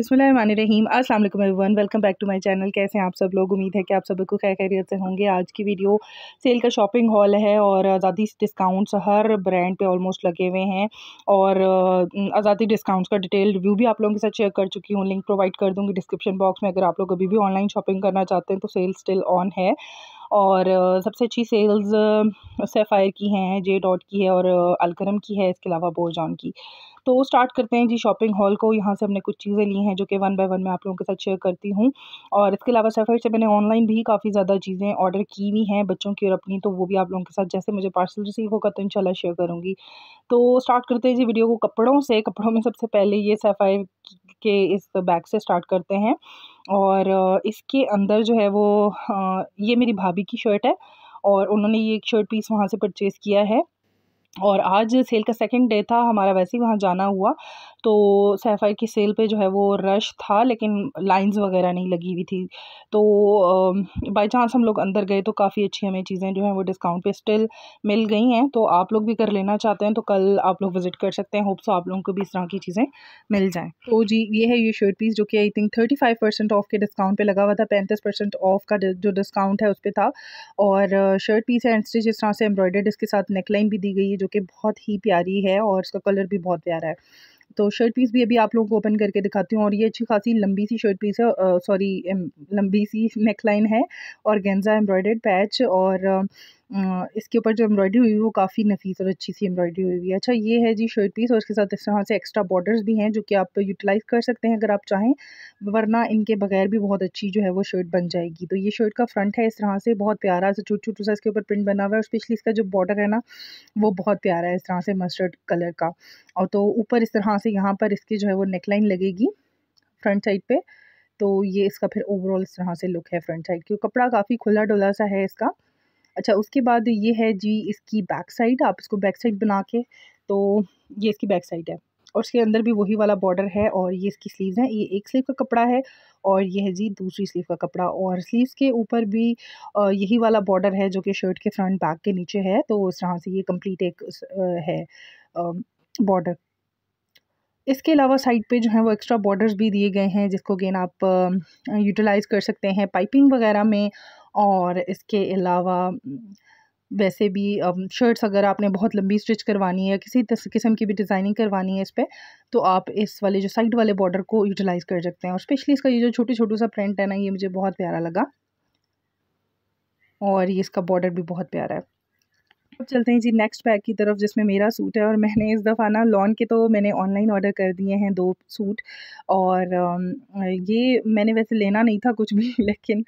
बसमीम अस्सलाम वालेकुम everyone welcome back to my channel कैसे हैं आप सब लोग उम्मीद है कि आप सब को खैर खैरियत से होंगे आज की वीडियो सेल का शॉपिंग हॉल है और आज़ादी डिस्काउंट्स हर ब्रांड पे ऑलमोस्ट लगे हुए हैं और आज़ादी डिस्काउंट्स का डिटेल रिव्यू भी आप लोगों के साथ शेयर कर चुकी हूँ लिंक प्रोवाइड कर दूँगी डिस्क्रिप्शन बॉक्स में अगर आप लोग अभी भी ऑनलाइन शॉपिंग करना चाहते हैं तो सेल स्टिल ऑन है और सबसे अच्छी सेल्स सेफ़ायर की हैं जे डॉट की है और अलकरम की है इसके अलावा बोर्जॉन की तो स्टार्ट करते हैं जी शॉपिंग हॉल को यहाँ से हमने कुछ चीज़ें ली हैं जो कि वन बाय वन मैं आप लोगों के साथ शेयर करती हूँ और इसके अलावा सफ़र से मैंने ऑनलाइन भी काफ़ी ज़्यादा चीज़ें ऑर्डर की हुई हैं बच्चों की और अपनी तो वो भी आप लोगों के साथ जैसे मुझे पार्सल रिसीव होगा तो इंशाल्लाह शेयर करूँगी तो स्टार्ट करते हैं जी वीडियो को कपड़ों से कपड़ों में सबसे पहले ये सफ़ाई के इस बैग से स्टार्ट करते हैं और इसके अंदर जो है वो ये मेरी भाभी की शर्ट है और उन्होंने ये एक शर्ट पीस वहाँ से परचेज़ किया है और आज सेल का सेकंड डे था हमारा वैसे ही वहाँ जाना हुआ तो सैफ़ाई की सेल पे जो है वो रश था लेकिन लाइंस वगैरह नहीं लगी हुई थी तो बाई चांस हम लोग अंदर गए तो काफ़ी अच्छी हमें चीज़ें जो हैं वो डिस्काउंट पे स्टिल मिल गई हैं तो आप लोग भी कर लेना चाहते हैं तो कल आप लोग विज़िट कर सकते हैं होप्सो आप लोगों को भी इस तरह की चीज़ें मिल जाएँ तो जी ये है ये शर्ट पीस जो कि I think thirty five percent off के डिस्काउंट पर लगा हुआ था पैंतीस परसेंट ऑफ का जो डिस्काउंट है उस पर था और शर्ट पीस है एंड स्टिच इस तरह से एम्ब्रॉयडर्ड इसके साथ नेकलाइन भी दी गई है जो जो कि बहुत ही प्यारी है और इसका कलर भी बहुत प्यारा है तो शर्ट पीस भी अभी आप लोगों को ओपन करके दिखाती हूँ और ये अच्छी खासी लंबी सी शर्ट पीस है सॉरी लंबी सी नेकलाइन है और गेंजा एम्ब्रॉयडर्ड पैच और इसके ऊपर जो एम्ब्रॉयडरी हुई वो काफ़ी नफीस और अच्छी सी एम्ब्रॉयडरी हुई हुई है अच्छा ये है जी शर्ट पीस और इसके साथ इस तरह से एक्स्ट्रा बॉर्डर्स भी हैं जो कि आप यूटिलाइज़ कर सकते हैं अगर आप चाहें वरना इनके बगैर भी बहुत अच्छी जो है वो शर्ट बन जाएगी तो ये शर्ट का फ्रंट है इस तरह से बहुत प्यारा से छोटू छोटू सा इसके ऊपर प्रिंट बना हुआ है स्पेशली इसका जो बॉर्डर है ना वो बहुत प्यारा है इस तरह से मस्टर्ड कलर का और तो ऊपर इस तरह से यहाँ पर इसके जो है वो नेकलाइन लगेगी फ्रंट साइड पर तो ये इसका फिर ओवरऑल इस तरह से लुक है फ्रंट साइड क्योंकि कपड़ा काफ़ी खुला डुला सा है इसका अच्छा उसके बाद ये है जी इसकी बैक साइड आप इसको बैक साइड बना के तो ये इसकी बैक साइड है और इसके अंदर भी वही वाला बॉर्डर है और ये इसकी स्लीव्स हैं ये एक स्लीव का कपड़ा है और ये है जी दूसरी स्लीव का कपड़ा और स्लीव्स के ऊपर भी यही वाला बॉर्डर है जो कि शर्ट के फ्रंट बैक के नीचे है तो उस तरह से ये कंप्लीट एक है बॉर्डर इसके अलावा साइड पे जो है वो एक्स्ट्रा बॉर्डर्स भी दिए गए हैं जिसको गेन आप यूटिलाइज़ कर सकते हैं पाइपिंग वगैरह में और इसके अलावा वैसे भी शर्ट्स अगर आपने बहुत लंबी स्टिच करवानी है किसी किस्म की भी डिज़ाइनिंग करवानी है इस पर तो आप इस वाले जो साइड वाले बॉर्डर को यूटिलाइज़ कर सकते हैं और स्पेशली इसका ये जो छोटे छोटू सा प्रिंट है ना ये मुझे बहुत प्यारा लगा और ये इसका बॉर्डर भी बहुत प्यारा है अब चलते हैं जी नेक्स्ट बैग की तरफ जिसमें मेरा सूट है और मैंने इस दफ़ा ना लॉन के तो मैंने ऑनलाइन ऑर्डर कर दिए हैं दो सूट और um, ये मैंने वैसे लेना नहीं था कुछ भी लेकिन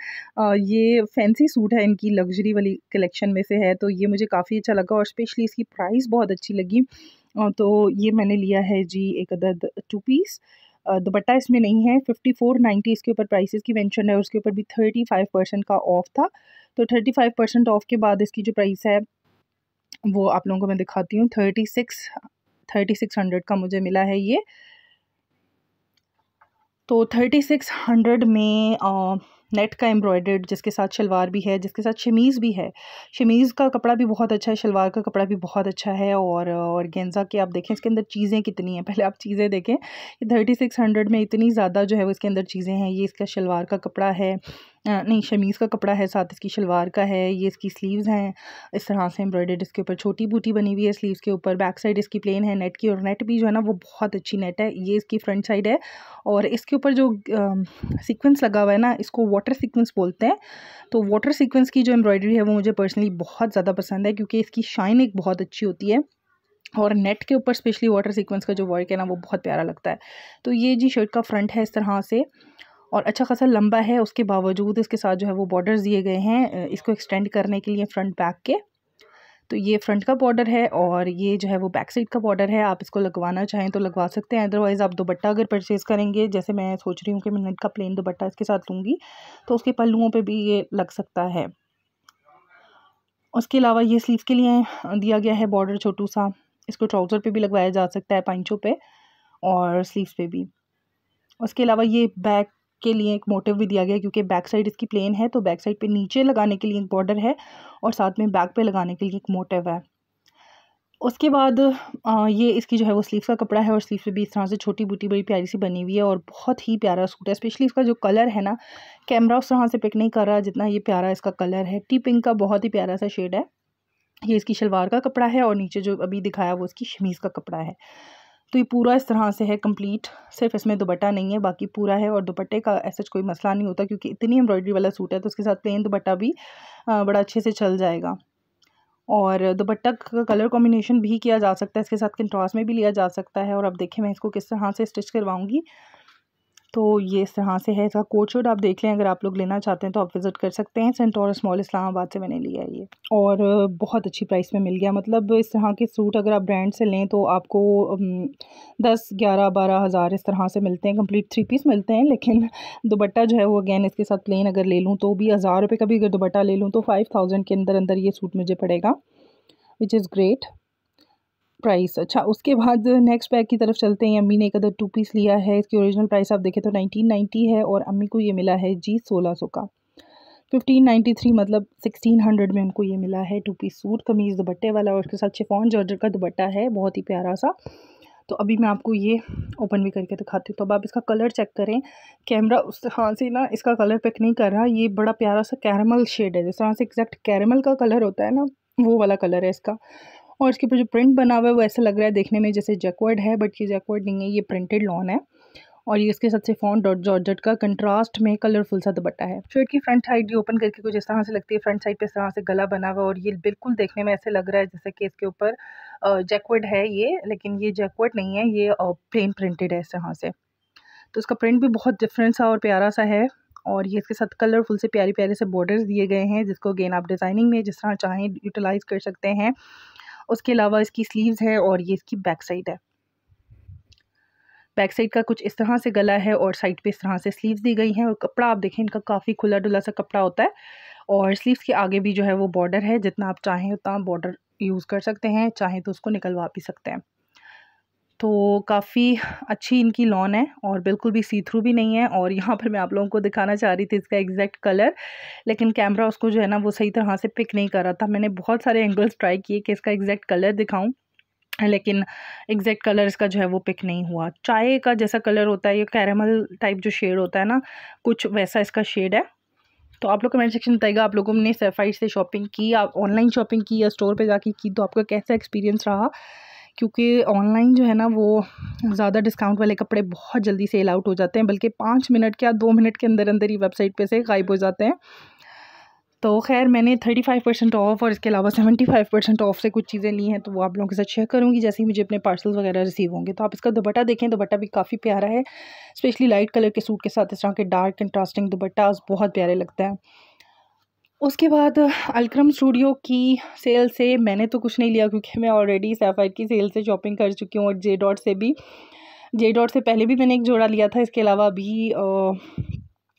ये फैंसी सूट है इनकी लग्जरी वाली कलेक्शन में से है तो ये मुझे काफ़ी अच्छा लगा और स्पेशली इसकी प्राइस बहुत अच्छी लगी तो ये मैंने लिया है जी एक अदद टू पीस दुपट्टा इसमें नहीं है फिफ्टी फोर नाइन्टी इसके ऊपर प्राइसेस की मेंशन है उसके ऊपर भी थर्टी फाइव परसेंट का ऑफ था तो थर्टी फाइव परसेंट ऑफ के बाद इसकी जो प्राइस है वो आप लोगों को मैं दिखाती हूँ thirty six thirty six hundred का मुझे मिला है ये तो थर्टी सिक्स हंड्रेड में आ, नेट का एम्ब्रॉयडर्ड जिसके साथ शलवार भी है जिसके साथ शमीज़ भी है शमीज़ का कपड़ा भी बहुत अच्छा है शलवार का कपड़ा भी बहुत अच्छा है और और गेंजा के आप देखें इसके अंदर चीज़ें कितनी हैं पहले आप चीज़ें देखें थर्टी सिक्स हंड्रेड में इतनी ज़्यादा जो है वो इसके अंदर चीज़ें हैं ये इसका शलवार का कपड़ा है नहीं शमीज़ का कपड़ा है साथ इसकी शलवार का है ये इसकी स्लीव्स हैं इस तरह से एम्ब्रॉयडर्ड इसके ऊपर छोटी बूटी बनी हुई है स्लीव्स के ऊपर बैक साइड इसकी प्लेन है नेट की और नेट भी जो है ना वो बहुत अच्छी नेट है ये इसकी फ्रंट साइड है और इसके ऊपर जो सीक्वेंस लगा हुआ है ना इसको वाटर सीक्वेंस बोलते हैं तो वाटर सीक्वेंस की जो एम्ब्रॉयडरी है वो मुझे पर्सनली बहुत ज़्यादा पसंद है क्योंकि इसकी शाइन एक बहुत अच्छी होती है और नेट के ऊपर स्पेशली वाटर सीक्वेंस का जो वर्क है ना वो बहुत प्यारा लगता है तो ये जी शर्ट का फ्रंट है इस तरह से और अच्छा खासा लंबा है उसके बावजूद इसके साथ जो है वो बॉर्डर्स दिए गए हैं इसको एक्सटेंड करने के लिए फ्रंट बैक के तो ये फ्रंट का बॉर्डर है और ये जो है वो बैक साइड का बॉर्डर है आप इसको लगवाना चाहें तो लगवा सकते हैं अदरवाइज़ आप दुपट्टा अगर परचेज़ करेंगे जैसे मैं सोच रही हूँ कि मैं नेट का प्लेन दुपट्टा इसके साथ लूँगी तो उसके पल्लुओं पर भी ये लग सकता है उसके अलावा ये स्लीव के लिए दिया गया है बॉर्डर छोटू सा इसको ट्राउज़र पर भी लगवाया जा सकता है पंचों पर और स्लीव पे भी उसके अलावा ये बैक के लिए एक मोटिव भी दिया गया क्योंकि बैक साइड इसकी प्लेन है तो बैक साइड पे नीचे लगाने के लिए एक बॉर्डर है और साथ में बैक पे लगाने के लिए एक मोटिव है उसके बाद ये इसकी जो है वो स्लीव का कपड़ा है और स्लीव पे भी इस तरह से छोटी बूटी बड़ी प्यारी सी बनी हुई है और बहुत ही प्यारा सूट है स्पेशली इसका जो कलर है ना कैमरा उस तरह से पिक नहीं कर रहा जितना ये प्यारा इसका कलर है टी पिंक का बहुत ही प्यारा सा शेड है ये इसकी शलवार का कपड़ा है और नीचे जो अभी दिखाया वो इसकी शमीज़ का कपड़ा है तो ये पूरा इस तरह से है कंप्लीट सिर्फ इसमें दुपट्टा नहीं है बाकी पूरा है और दुपट्टे का ऐसा कोई मसला नहीं होता क्योंकि इतनी एम्ब्रॉयडरी वाला सूट है तो उसके साथ प्लेन दुपट्टा भी बड़ा अच्छे से चल जाएगा और दुपट्टा का कलर कॉम्बिनेशन भी किया जा सकता है इसके साथ कंट्रास्ट में भी लिया जा सकता है और अब देखें मैं इसको किस तरह से स्टिच करवाऊँगी तो ये इस तरह से है इसका कोट शोट आप देख लें अगर आप लोग लेना चाहते हैं तो आप विज़िट कर सकते हैं सेंट और स्मॉल इस्लामाबाद से मैंने लिया ये और बहुत अच्छी प्राइस में मिल गया मतलब इस तरह के सूट अगर आप ब्रांड से लें तो आपको दस ग्यारह बारह हज़ार इस तरह से मिलते हैं कंप्लीट थ्री पीस मिलते हैं लेकिन दुपट्टा जो है वो अगेन इसके साथ प्लेन अगर ले लूँ तो भी हज़ार रुपये का भी अगर दुबट्टा ले लूँ तो फाइव थाउजेंड के अंदर अंदर ये सूट मुझे पड़ेगा विच इज़ ग्रेट प्राइस अच्छा उसके बाद नेक्स्ट बैग की तरफ चलते हैं अम्मी ने एक अदर टू पीस लिया है इसकी ओरिजिनल प्राइस आप देखें तो नाइनटीन नाइन्टी है और अम्मी को ये मिला है जी सोलह सौ का फिफ्टीन नाइन्टी थ्री मतलब सिक्सटीन हंड्रेड में उनको ये मिला है टू पीस सूट कमीज़ दुपट्टे वाला और उसके साथ शिफॉन जॉर्जर का दुपट्टा है बहुत ही प्यारा सा तो अभी मैं आपको ये ओपन भी करके दिखाती हूँ तो अब आप इसका कलर चेक करें कैमरा उस तरह हाँ, से ना इसका कलर पिक नहीं कर रहा ये बड़ा प्यारा सा कैरमल शेड है जिस तरह से एग्जैक्ट कैरमल का कलर होता है ना वो वाला कलर है इसका और इसके ऊपर जो प्रिंट बना हुआ है वो ऐसा लग रहा है देखने में जैसे जैकवर्ड है बट ये जैकवर्ड नहीं है ये प्रिंटेड लॉन है और ये इसके साथ से फोन डॉट जॉर्जट का कंट्रास्ट में कलरफुल सा दुपट्टा है शर्ट की फ्रंट साइड ये ओपन करके कुछ इस तरह से लगती है फ्रंट साइड पे इस तरह से गला बना हुआ और ये बिल्कुल देखने में ऐसे लग रहा है जैसे कि इसके ऊपर जैकवर्ड है ये लेकिन ये जैकवर्ड नहीं है ये प्लेन प्रिंटेड है इस तरह से तो उसका प्रिंट भी बहुत डिफरेंट सा और प्यारा सा है और ये इसके साथ कलरफुल से प्यारे प्यारे से बॉर्डर्स दिए गए हैं जिसको गेन आप डिज़ाइनिंग में जिस तरह चाहें यूटिलाइज़ कर सकते हैं उसके अलावा इसकी स्लीव्स है और ये इसकी बैक साइड है बैक साइड का कुछ इस तरह से गला है और साइड पे इस तरह से स्लीव्स दी गई हैं और कपड़ा आप देखें इनका काफ़ी खुला डुला सा कपड़ा होता है और स्लीव्स के आगे भी जो है वो बॉर्डर है जितना आप चाहें उतना बॉर्डर यूज़ कर सकते हैं चाहें तो उसको निकलवा भी सकते हैं तो काफ़ी अच्छी इनकी लॉन है और बिल्कुल भी सी थ्रू भी नहीं है और यहाँ पर मैं आप लोगों को दिखाना चाह रही थी इसका एग्जैक्ट कलर लेकिन कैमरा उसको जो है ना वो सही तरह से पिक नहीं कर रहा था मैंने बहुत सारे एंगल्स ट्राई किए कि इसका एग्जैक्ट कलर दिखाऊँ लेकिन एग्जैक्ट कलर इसका जो है वो पिक नहीं हुआ चाय का जैसा कलर होता है ये कैरामल टाइप जो शेड होता है ना कुछ वैसा इसका शेड है तो आप लोग कमेंट सेक्शन बताइएगा आप लोगों ने सेफाइट से शॉपिंग की आप ऑनलाइन शॉपिंग की या स्टोर पे जाके की तो आपका कैसा एक्सपीरियंस रहा क्योंकि ऑनलाइन जो है ना वो ज़्यादा डिस्काउंट वाले कपड़े बहुत जल्दी सेल आउट हो जाते हैं बल्कि पाँच मिनट या दो मिनट के अंदर अंदर ही वेबसाइट पे से गायब हो जाते हैं तो खैर मैंने थर्टी फाइव परसेंट ऑफ़ और इसके अलावा सेवेंटी फाइव परसेंट ऑफ़ से कुछ चीज़ें ली हैं तो वो आप लोगों के साथ शेयर करूँगी जैसे ही मुझे अपने पार्सल्स वगैरह रिसीव होंगे तो आप इसका दुपट्टा देखें दुपट्टा भी काफ़ी प्यारा है स्पेशली लाइट कलर के सूट के साथ इस तरह के डार्क कंट्रास्टिंग दुपट्टा बहुत प्यारे लगते हैं उसके बाद अलक्रम स्टूडियो की सेल से मैंने तो कुछ नहीं लिया क्योंकि मैं ऑलरेडी सैफायर की सेल से शॉपिंग कर चुकी हूँ और जे डॉट से भी जे डॉट से पहले भी मैंने एक जोड़ा लिया था इसके अलावा अभी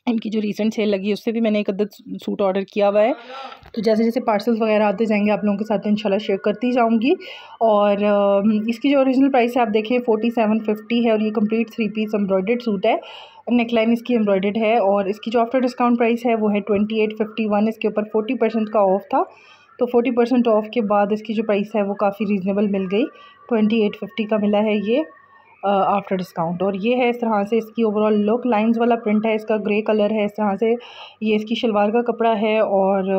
इनकी जो रिसेंट सेल लगी उससे भी मैंने एक अदद सूट ऑर्डर किया हुआ है तो जैसे जैसे पार्सल्स वगैरह आते जाएंगे आप लोगों के साथ तो इंशाल्लाह शेयर करती जाऊंगी और इसकी जो ओरिजिनल प्राइस है आप देखें फोर्टी सेवन फिफ्टी है और ये complete three piece embroidered suit है नेकलाइन इसकी एम्ब्रॉयडेड है और इसकी जो आफ्टर डिस्काउंट प्राइस है वो है ट्वेंटी एट फिफ्टी वन इसके ऊपर फोर्टी परसेंट का ऑफ था तो फोर्टी परसेंट ऑफ के बाद इसकी जो प्राइस है वो काफ़ी रीज़नेबल मिल गई ट्वेंटी एट फिफ्टी का मिला है ये आफ्टर uh, डिस्काउंट और ये है इस तरह से इसकी ओवरऑल लुक लाइंस वाला प्रिंट है इसका ग्रे कलर है इस तरह से ये इसकी शलवार का कपड़ा है और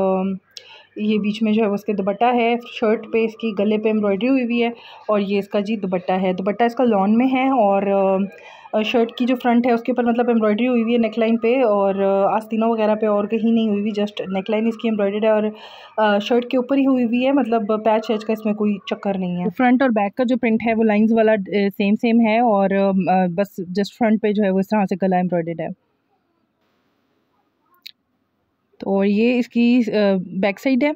ये बीच में जो है वो दुपट्टा है शर्ट पे इसकी गले पे एम्ब्रॉयडरी हुई हुई है और ये इसका जी दुपट्टा है दुपट्टा इसका लॉन में है और शर्ट की जो फ्रंट है उसके ऊपर मतलब एम्ब्रॉयडरी हुई हुई है नेकलाइन पे और आस्तीनों वगैरह पे और कहीं नहीं हुई हुई जस्ट नेकलाइन इसकी एम्ब्रॉयडर्ड है और शर्ट के ऊपर ही हुई हुई है मतलब पैच वैच का इसमें कोई चक्कर नहीं है फ्रंट और बैक का जो प्रिंट है वो लाइन्स वाला सेम सेम है और बस जस्ट फ्रंट पे जो है वो इस तरह से गला एम्ब्रॉयडर्ड है तो और ये इसकी बैक साइड है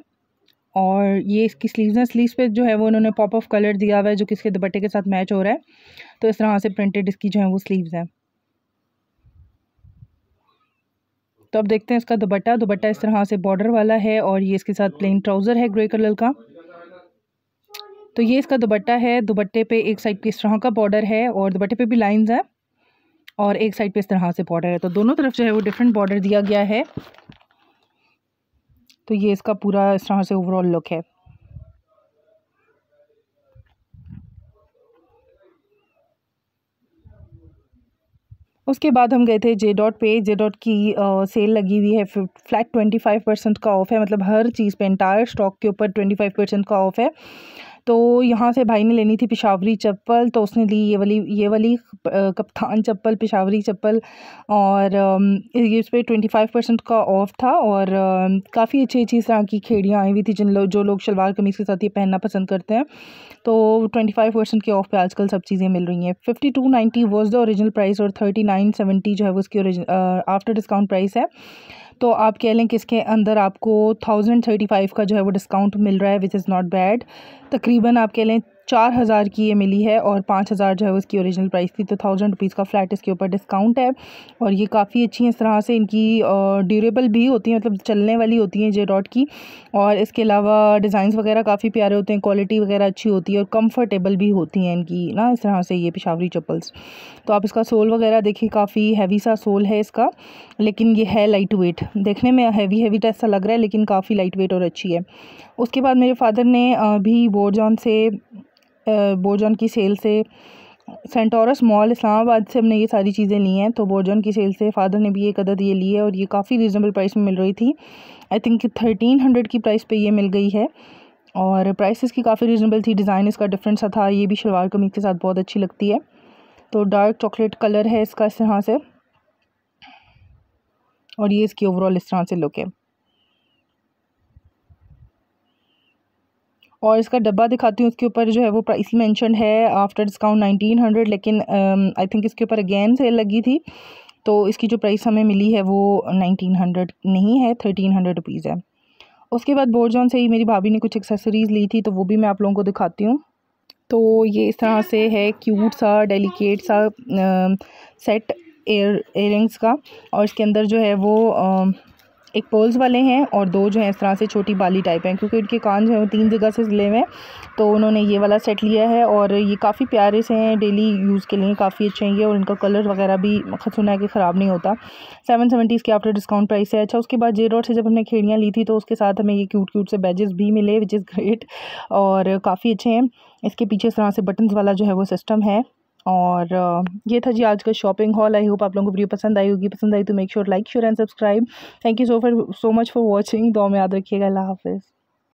और ये इसकी स्लीव हैं स्लीव्स पे जो है वो उन्होंने पॉप ऑफ कलर दिया हुआ है जो कि इसके दुपट्टे के साथ मैच हो रहा है तो इस तरह से प्रिंटेड इसकी जो है वो स्लीव्स हैं तो अब देखते हैं इसका दुपट्टा दुपट्टा इस तरह से बॉर्डर वाला है और ये इसके साथ प्लेन ट्राउज़र है ग्रे कलर का तो ये इसका दुपट्टा है दुपट्टे पे एक साइड पे इस तरह का बॉर्डर है और दुपट्टे पे भी लाइंस हैं और एक साइड पे इस तरह से बॉर्डर है तो दोनों तरफ जो है वो डिफरेंट बॉर्डर दिया गया है तो ये इसका पूरा इस तरह से ओवरऑल लुक है उसके बाद हम गए थे जे डॉट पे जे डॉट की आ, सेल लगी हुई है फ्लैट ट्वेंटी फाइव परसेंट का ऑफ है मतलब हर चीज़ पे इंटायर स्टॉक के ऊपर ट्वेंटी फाइव परसेंट का ऑफ है तो यहाँ से भाई ने लेनी थी पिशावरी चप्पल तो उसने ली ये वाली ये वाली कप्तान चप्पल पिशावरी चप्पल और ये इस पर ट्वेंटी फाइव परसेंट का ऑफ था और काफ़ी अच्छी अच्छी इस तरह की खेड़ियाँ आई हुई थी जिन लोग जो लोग शलवार कमीज़ के साथ ये पहनना पसंद करते हैं तो ट्वेंटी फाइव परसेंट के ऑफ पे आजकल सब चीज़ें मिल रही हैं fifty two ninety was the original price और थर्टी नाइन सेवेंटी जो है वो उसकी ओरिजिन आफ्टर डिस्काउंट प्राइस है तो आप कह लें कि इसके अंदर आपको थाउजेंड थर्टी फाइव का जो है वो डिस्काउंट मिल रहा है विच इज़ नॉट बैड तकरीबन आप कह लें चार हज़ार की ये मिली है और पाँच हज़ार जो है उसकी ओरिजिनल प्राइस थी तो थाउजेंड रुपीज़ का फ्लैट इसके ऊपर डिस्काउंट है और ये काफ़ी अच्छी हैं इस तरह से इनकी ड्यूरेबल भी होती हैं मतलब चलने वाली होती हैं जे डॉट की और इसके अलावा डिज़ाइंस वगैरह काफ़ी प्यारे होते हैं क्वालिटी वगैरह अच्छी होती है और कम्फर्टेबल भी होती हैं इनकी ना इस तरह से ये पिशावरी चप्पल्स तो आप इसका सोल वगैरह देखिए काफ़ी हैवी सा सोल है इसका लेकिन ये है लाइट वेट देखने में हैवी हैवी ऐसा लग रहा है लेकिन काफ़ी लाइट वेट और अच्छी है उसके बाद मेरे फादर ने भी बोरजान से बोर्जन की सेल से सेंटोरस मॉल इस्लामाबाद से हमने ये सारी चीज़ें ली हैं तो बोर्जन की सेल से फादर ने भी एक अदद ये ली है और ये काफ़ी रीज़नेबल प्राइस में मिल रही थी आई थिंक थर्टीन हंड्रेड की प्राइस पे ये मिल गई है और प्राइस इसकी काफ़ी रीज़नेबल थी डिज़ाइन इसका डिफरेंट सा था ये भी शलवार कमीज के साथ बहुत अच्छी लगती है तो डार्क चॉकलेट कलर है इसका इस तरह से और ये इसकी ओवरऑल इस तरह से लुक है और इसका डब्बा दिखाती हूँ उसके ऊपर जो है वो प्राइस मैंशन है आफ्टर डिस्काउंट नाइनटीन हंड्रेड लेकिन आई um, थिंक इसके ऊपर अगेन सेल लगी थी तो इसकी जो प्राइस हमें मिली है वो नाइनटीन हंड्रेड नहीं है थर्टीन हंड्रेड रुपीज़ है उसके बाद बोर्जॉन से ही मेरी भाभी ने कुछ एक्सेसरीज़ ली थी तो वो भी मैं आप लोगों को दिखाती हूँ तो ये इस तरह से है क्यूट सा डेलिकेट सा आ, सेट एयर एयरिंग्स का और इसके अंदर जो है वो आ, um, एक पोल्स वाले हैं और दो जो है इस तरह से छोटी बाली टाइप हैं क्योंकि उनके कान जो है तीन जगह से ले हुए हैं तो उन्होंने ये वाला सेट लिया है और ये काफ़ी प्यारे से हैं डेली यूज़ के लिए काफ़ी अच्छे हैं ये और इनका कलर वगैरह भी सुना है कि ख़राब नहीं होता सेवन सेवेंटी इसके आफ्टर डिस्काउंट प्राइस है अच्छा उसके बाद जे रोड से जब हमने खेड़ियाँ ली थी तो उसके साथ हमें ये क्यूट क्यूट से बैजेस भी मिले विच इज़ ग्रेट और काफ़ी अच्छे हैं इसके पीछे इस तरह से बटन्स वाला जो है वो सिस्टम है और ये था जी आज का शॉपिंग हॉल आई होप आप लोगों को वीडियो पसंद आई होगी पसंद आई तो make sure like sure and subscribe thank you so for so much for watching दो में याद रखिएगा अल्लाह हाफिज़